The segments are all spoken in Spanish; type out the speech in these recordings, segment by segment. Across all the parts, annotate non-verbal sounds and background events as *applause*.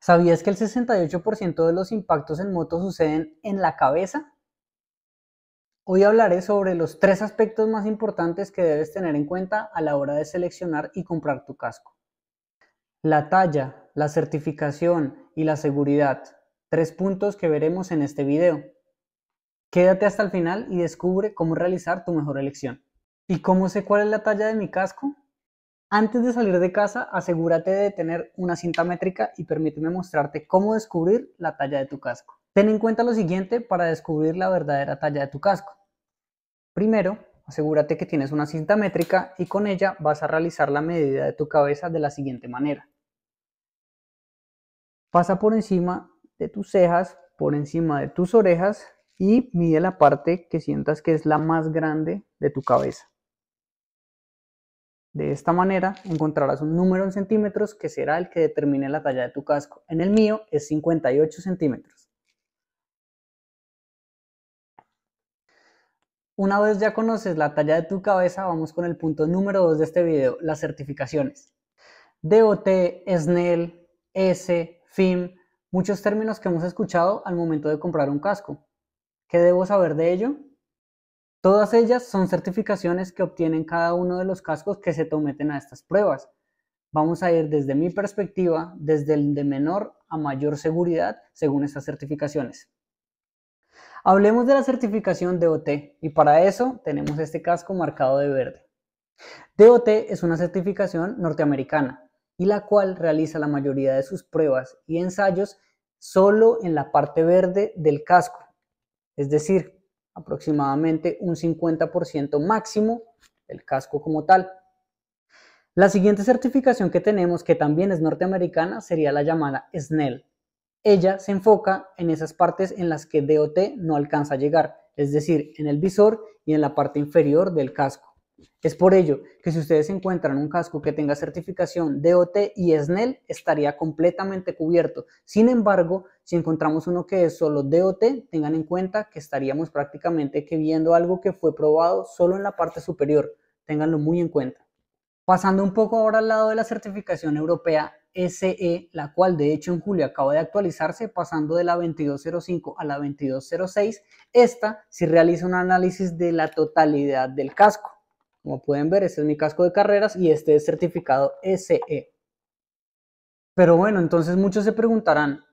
¿Sabías que el 68% de los impactos en moto suceden en la cabeza? Hoy hablaré sobre los tres aspectos más importantes que debes tener en cuenta a la hora de seleccionar y comprar tu casco. La talla, la certificación y la seguridad, tres puntos que veremos en este video. Quédate hasta el final y descubre cómo realizar tu mejor elección. ¿Y cómo sé cuál es la talla de mi casco? Antes de salir de casa, asegúrate de tener una cinta métrica y permíteme mostrarte cómo descubrir la talla de tu casco. Ten en cuenta lo siguiente para descubrir la verdadera talla de tu casco. Primero, asegúrate que tienes una cinta métrica y con ella vas a realizar la medida de tu cabeza de la siguiente manera. Pasa por encima de tus cejas, por encima de tus orejas y mide la parte que sientas que es la más grande de tu cabeza. De esta manera encontrarás un número en centímetros que será el que determine la talla de tu casco. En el mío es 58 centímetros. Una vez ya conoces la talla de tu cabeza, vamos con el punto número 2 de este video, las certificaciones. DOT, SNEL, S, e FIM, muchos términos que hemos escuchado al momento de comprar un casco. ¿Qué debo saber de ello? Todas ellas son certificaciones que obtienen cada uno de los cascos que se someten a estas pruebas. Vamos a ir desde mi perspectiva, desde el de menor a mayor seguridad, según estas certificaciones. Hablemos de la certificación DOT y para eso tenemos este casco marcado de verde. DOT es una certificación norteamericana y la cual realiza la mayoría de sus pruebas y ensayos solo en la parte verde del casco, es decir, aproximadamente un 50% máximo del casco como tal. La siguiente certificación que tenemos, que también es norteamericana, sería la llamada Snell. Ella se enfoca en esas partes en las que DOT no alcanza a llegar, es decir, en el visor y en la parte inferior del casco. Es por ello que si ustedes encuentran un casco que tenga certificación DOT y SNEL, estaría completamente cubierto. Sin embargo, si encontramos uno que es solo DOT, tengan en cuenta que estaríamos prácticamente que viendo algo que fue probado solo en la parte superior. Ténganlo muy en cuenta. Pasando un poco ahora al lado de la certificación europea SE, la cual de hecho en julio acaba de actualizarse pasando de la 2205 a la 2206, esta sí realiza un análisis de la totalidad del casco como pueden ver, este es mi casco de carreras y este es certificado SE. Pero bueno, entonces muchos se preguntarán,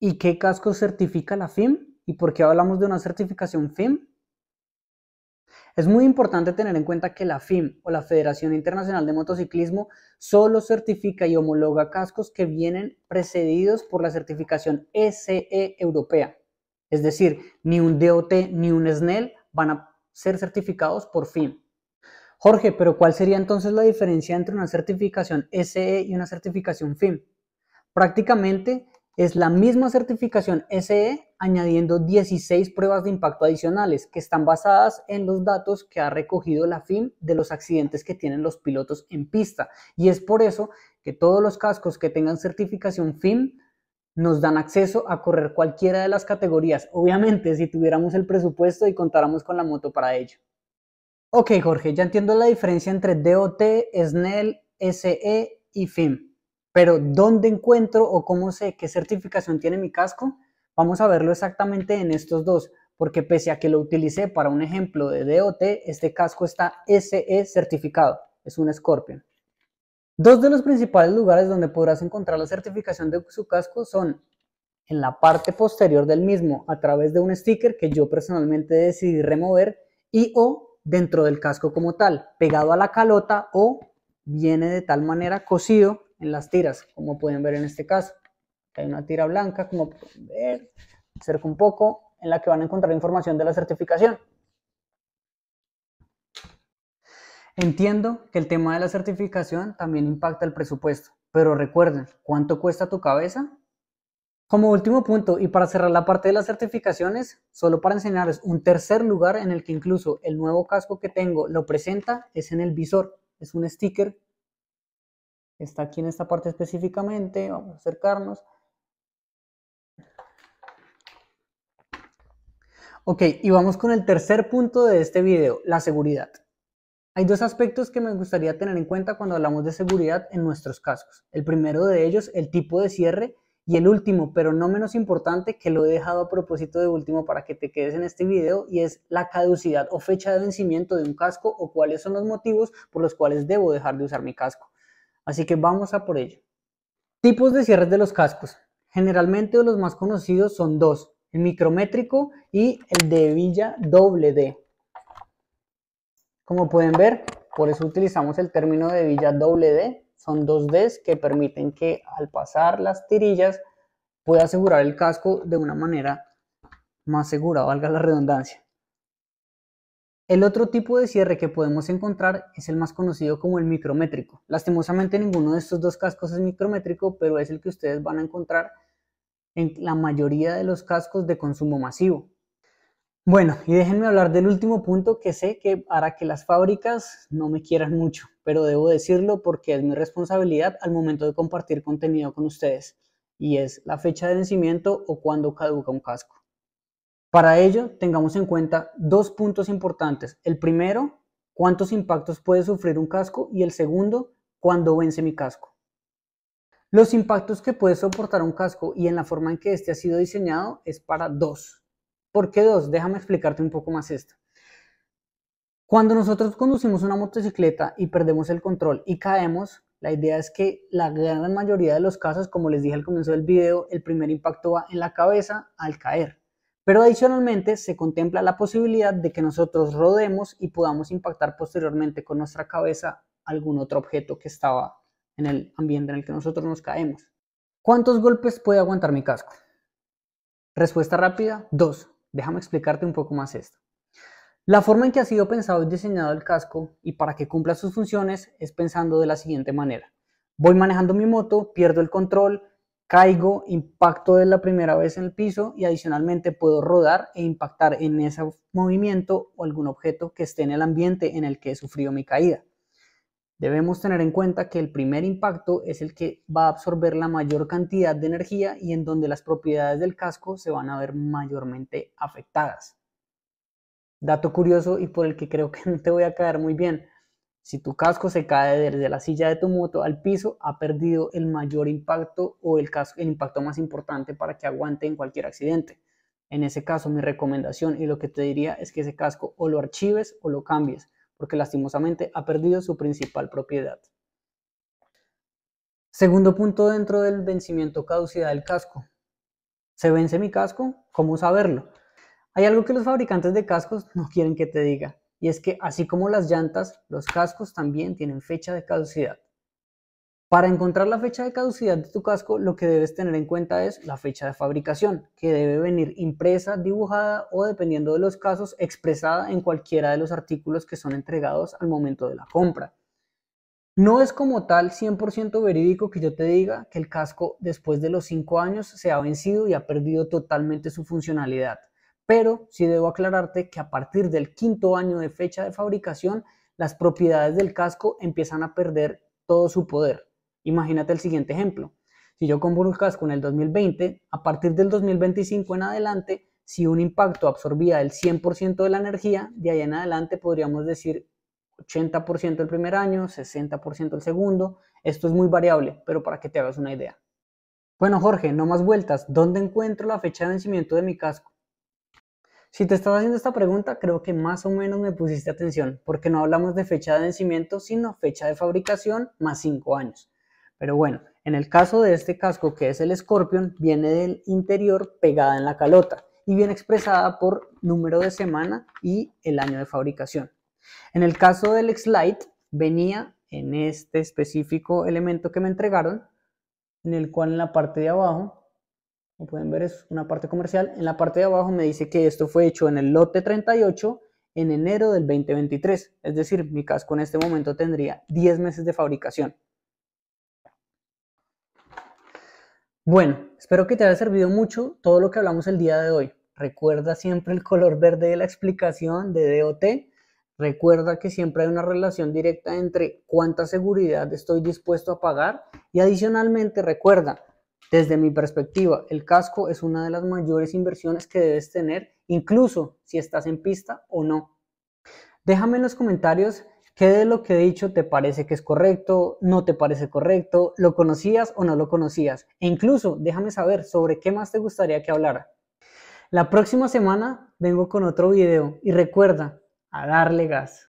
¿y qué casco certifica la FIM? ¿Y por qué hablamos de una certificación FIM? Es muy importante tener en cuenta que la FIM o la Federación Internacional de Motociclismo solo certifica y homologa cascos que vienen precedidos por la certificación SE europea. Es decir, ni un DOT ni un SNEL van a ser certificados por FIM. Jorge, pero ¿cuál sería entonces la diferencia entre una certificación SE y una certificación FIM? Prácticamente es la misma certificación SE añadiendo 16 pruebas de impacto adicionales que están basadas en los datos que ha recogido la FIM de los accidentes que tienen los pilotos en pista. Y es por eso que todos los cascos que tengan certificación FIM nos dan acceso a correr cualquiera de las categorías, obviamente si tuviéramos el presupuesto y contáramos con la moto para ello. Ok, Jorge, ya entiendo la diferencia entre DOT, Snell, SE y FIM. Pero ¿dónde encuentro o cómo sé qué certificación tiene mi casco? Vamos a verlo exactamente en estos dos, porque pese a que lo utilicé para un ejemplo de DOT, este casco está SE certificado, es un Scorpion. Dos de los principales lugares donde podrás encontrar la certificación de su casco son en la parte posterior del mismo a través de un sticker que yo personalmente decidí remover y o dentro del casco como tal, pegado a la calota o viene de tal manera cosido en las tiras, como pueden ver en este caso. Hay una tira blanca, como pueden ver, cerca un poco, en la que van a encontrar información de la certificación. Entiendo que el tema de la certificación también impacta el presupuesto, pero recuerden, ¿cuánto cuesta tu cabeza? Como último punto, y para cerrar la parte de las certificaciones, solo para enseñarles un tercer lugar en el que incluso el nuevo casco que tengo lo presenta, es en el visor. Es un sticker. Está aquí en esta parte específicamente. Vamos a acercarnos. Ok, y vamos con el tercer punto de este video, la seguridad. Hay dos aspectos que me gustaría tener en cuenta cuando hablamos de seguridad en nuestros cascos. El primero de ellos, el tipo de cierre y el último, pero no menos importante, que lo he dejado a propósito de último para que te quedes en este video, y es la caducidad o fecha de vencimiento de un casco o cuáles son los motivos por los cuales debo dejar de usar mi casco. Así que vamos a por ello. Tipos de cierres de los cascos. Generalmente los más conocidos son dos, el micrométrico y el de villa doble D. Como pueden ver, por eso utilizamos el término de villa doble D son dos Ds que permiten que al pasar las tirillas pueda asegurar el casco de una manera más segura, valga la redundancia. El otro tipo de cierre que podemos encontrar es el más conocido como el micrométrico. Lastimosamente ninguno de estos dos cascos es micrométrico, pero es el que ustedes van a encontrar en la mayoría de los cascos de consumo masivo. Bueno, y déjenme hablar del último punto que sé que hará que las fábricas no me quieran mucho, pero debo decirlo porque es mi responsabilidad al momento de compartir contenido con ustedes, y es la fecha de vencimiento o cuando caduca un casco. Para ello, tengamos en cuenta dos puntos importantes. El primero, cuántos impactos puede sufrir un casco y el segundo, cuándo vence mi casco. Los impactos que puede soportar un casco y en la forma en que este ha sido diseñado es para dos, ¿Por qué dos? Déjame explicarte un poco más esto. Cuando nosotros conducimos una motocicleta y perdemos el control y caemos, la idea es que la gran mayoría de los casos, como les dije al comienzo del video, el primer impacto va en la cabeza al caer. Pero adicionalmente se contempla la posibilidad de que nosotros rodemos y podamos impactar posteriormente con nuestra cabeza algún otro objeto que estaba en el ambiente en el que nosotros nos caemos. ¿Cuántos golpes puede aguantar mi casco? Respuesta rápida, dos. Déjame explicarte un poco más esto. La forma en que ha sido pensado y diseñado el casco y para que cumpla sus funciones es pensando de la siguiente manera. Voy manejando mi moto, pierdo el control, caigo, impacto de la primera vez en el piso y adicionalmente puedo rodar e impactar en ese movimiento o algún objeto que esté en el ambiente en el que he sufrido mi caída. Debemos tener en cuenta que el primer impacto es el que va a absorber la mayor cantidad de energía y en donde las propiedades del casco se van a ver mayormente afectadas. Dato curioso y por el que creo que *laughs* no te voy a caer muy bien. Si tu casco se cae desde la silla de tu moto al piso, ha perdido el mayor impacto o el, el impacto más importante para que aguante en cualquier accidente. En ese caso, mi recomendación y lo que te diría es que ese casco o lo archives o lo cambies porque lastimosamente ha perdido su principal propiedad. Segundo punto dentro del vencimiento caducidad del casco. ¿Se vence mi casco? ¿Cómo saberlo? Hay algo que los fabricantes de cascos no quieren que te diga, y es que así como las llantas, los cascos también tienen fecha de caducidad. Para encontrar la fecha de caducidad de tu casco, lo que debes tener en cuenta es la fecha de fabricación, que debe venir impresa, dibujada o, dependiendo de los casos, expresada en cualquiera de los artículos que son entregados al momento de la compra. No es como tal 100% verídico que yo te diga que el casco después de los 5 años se ha vencido y ha perdido totalmente su funcionalidad, pero sí debo aclararte que a partir del quinto año de fecha de fabricación, las propiedades del casco empiezan a perder todo su poder. Imagínate el siguiente ejemplo. Si yo un compro casco en el 2020, a partir del 2025 en adelante, si un impacto absorbía el 100% de la energía, de ahí en adelante podríamos decir 80% el primer año, 60% el segundo. Esto es muy variable, pero para que te hagas una idea. Bueno, Jorge, no más vueltas. ¿Dónde encuentro la fecha de vencimiento de mi casco? Si te estás haciendo esta pregunta, creo que más o menos me pusiste atención, porque no hablamos de fecha de vencimiento, sino fecha de fabricación más 5 años. Pero bueno, en el caso de este casco que es el Scorpion, viene del interior pegada en la calota y viene expresada por número de semana y el año de fabricación. En el caso del x venía en este específico elemento que me entregaron, en el cual en la parte de abajo, como pueden ver es una parte comercial, en la parte de abajo me dice que esto fue hecho en el lote 38 en enero del 2023, es decir, mi casco en este momento tendría 10 meses de fabricación. Bueno, espero que te haya servido mucho todo lo que hablamos el día de hoy. Recuerda siempre el color verde de la explicación de DOT. Recuerda que siempre hay una relación directa entre cuánta seguridad estoy dispuesto a pagar y adicionalmente recuerda, desde mi perspectiva, el casco es una de las mayores inversiones que debes tener, incluso si estás en pista o no. Déjame en los comentarios ¿Qué de lo que he dicho te parece que es correcto? ¿No te parece correcto? ¿Lo conocías o no lo conocías? E incluso déjame saber sobre qué más te gustaría que hablara. La próxima semana vengo con otro video y recuerda a darle gas.